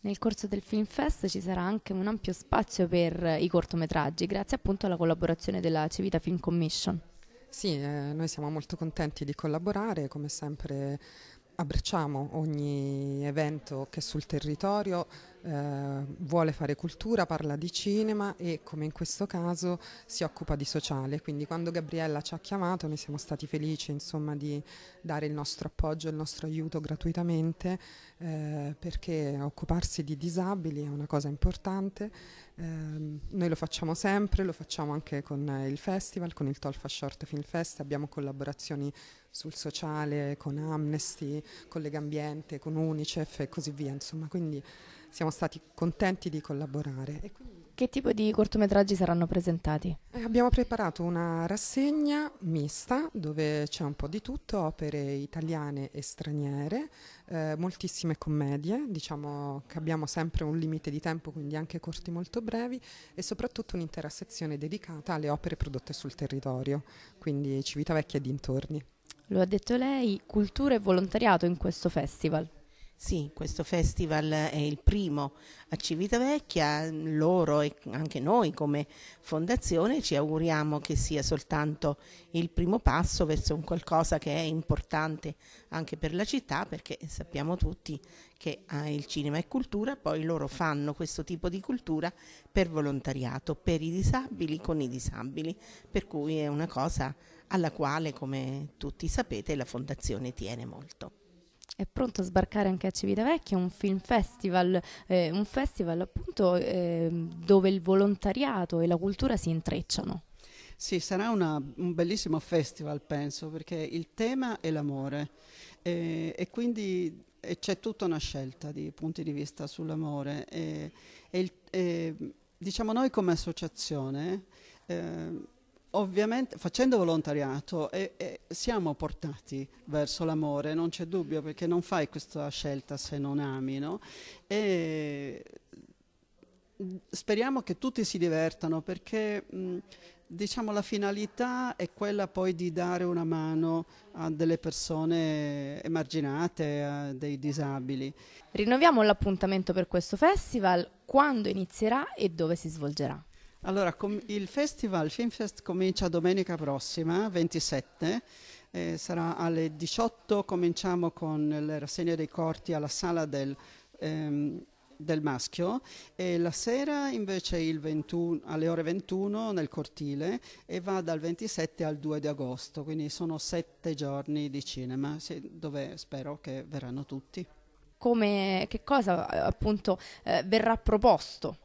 Nel corso del Film Fest ci sarà anche un ampio spazio per eh, i cortometraggi, grazie appunto alla collaborazione della Civita Film Commission. Sì, eh, noi siamo molto contenti di collaborare, come sempre abbracciamo ogni evento che sul territorio eh, vuole fare cultura, parla di cinema e come in questo caso si occupa di sociale. Quindi quando Gabriella ci ha chiamato noi siamo stati felici insomma, di dare il nostro appoggio, il nostro aiuto gratuitamente eh, perché occuparsi di disabili è una cosa importante. Eh, noi lo facciamo sempre, lo facciamo anche con il festival, con il Tolfa Short Film Fest, abbiamo collaborazioni sul sociale, con Amnesty, con Legambiente, con Unicef e così via, insomma, quindi siamo stati contenti di collaborare. Che tipo di cortometraggi saranno presentati? Eh, abbiamo preparato una rassegna mista dove c'è un po' di tutto, opere italiane e straniere, eh, moltissime commedie, diciamo che abbiamo sempre un limite di tempo, quindi anche corti molto brevi e soprattutto un'intera sezione dedicata alle opere prodotte sul territorio, quindi Civitavecchia e dintorni. Lo ha detto lei, cultura e volontariato in questo festival. Sì, questo festival è il primo a Civitavecchia, loro e anche noi come fondazione ci auguriamo che sia soltanto il primo passo verso un qualcosa che è importante anche per la città perché sappiamo tutti che eh, il cinema è cultura, poi loro fanno questo tipo di cultura per volontariato, per i disabili, con i disabili, per cui è una cosa alla quale come tutti sapete la fondazione tiene molto è pronto a sbarcare anche a Civitavecchia un film festival, eh, un festival appunto eh, dove il volontariato e la cultura si intrecciano. Sì, sarà una, un bellissimo festival, penso, perché il tema è l'amore eh, e quindi c'è tutta una scelta di punti di vista sull'amore. E, e, e, diciamo noi come associazione eh, ovviamente facendo volontariato eh, eh, siamo portati verso l'amore, non c'è dubbio, perché non fai questa scelta se non ami, no? E speriamo che tutti si divertano perché... Mh, diciamo la finalità è quella poi di dare una mano a delle persone emarginate, a dei disabili. Rinnoviamo l'appuntamento per questo festival, quando inizierà e dove si svolgerà? Allora, com- il festival Filmfest comincia domenica prossima, 27, eh, sarà alle 18, cominciamo con le rassegne dei corti alla sala del, ehm, del maschio e la sera invece 21, alle ore 21 nel cortile e va dal 27 al 2 di agosto, quindi sono sette giorni di cinema sì, dove spero che verranno tutti. Come, che cosa appunto eh, verrà proposto?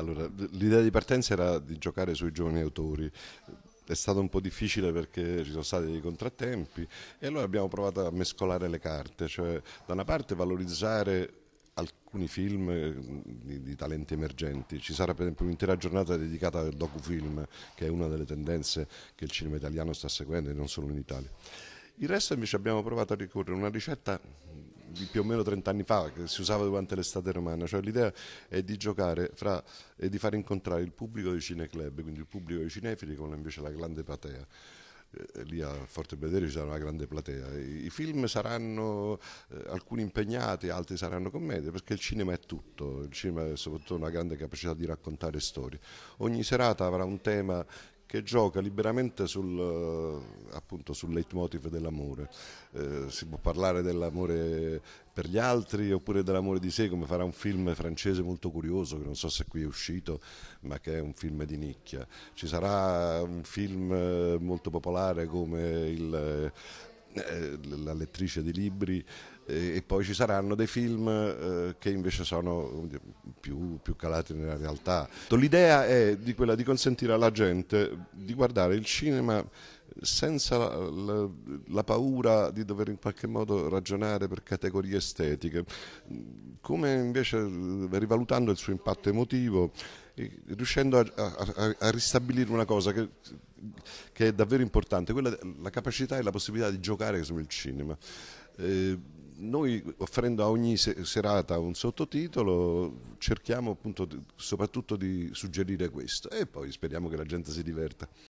Allora, l'idea di partenza era di giocare sui giovani autori. È stato un po' difficile perché ci sono stati dei contrattempi e allora abbiamo provato a mescolare le carte, cioè da una parte valorizzare alcuni film eh, di, di, talenti emergenti. Ci sarà per esempio un'intera giornata dedicata al docufilm, che è una delle tendenze che il cinema italiano sta seguendo e non solo in Italia. Il resto invece abbiamo provato a ricorrere a una ricetta di più o meno 30 anni fa che si usava durante l'estate romana, cioè l'idea è di giocare fra, e di far incontrare il pubblico dei cineclub, quindi il pubblico dei cinefili con invece la grande platea eh, lì a Forte Belvedere ci sarà una grande platea. I film saranno eh, alcuni impegnati, altri saranno commedie, perché il cinema è tutto, il cinema è soprattutto una grande capacità di raccontare storie. Ogni serata avrà un tema che gioca liberamente sul, eh, appunto, sul leitmotiv dell'amore. Eh, si può parlare dell'amore per gli altri oppure dell'amore di sé, come farà un film francese molto curioso, che non so se qui è uscito, ma che è un film di nicchia. Ci sarà un film eh, molto popolare come il eh, la lettrice di libri eh, e poi ci saranno dei film eh, che invece sono più, più calati nella realtà. L'idea è di quella di consentire alla gente di guardare il cinema senza la, la, paura di dover in qualche modo ragionare per categorie estetiche, come invece rivalutando il suo impatto emotivo, riuscendo a, a, a ristabilire una cosa che, che, è davvero importante, quella la capacità e la possibilità di giocare sul cinema. Eh, noi offrendo a ogni serata un sottotitolo cerchiamo appunto soprattutto di suggerire questo e poi speriamo che la gente si diverta.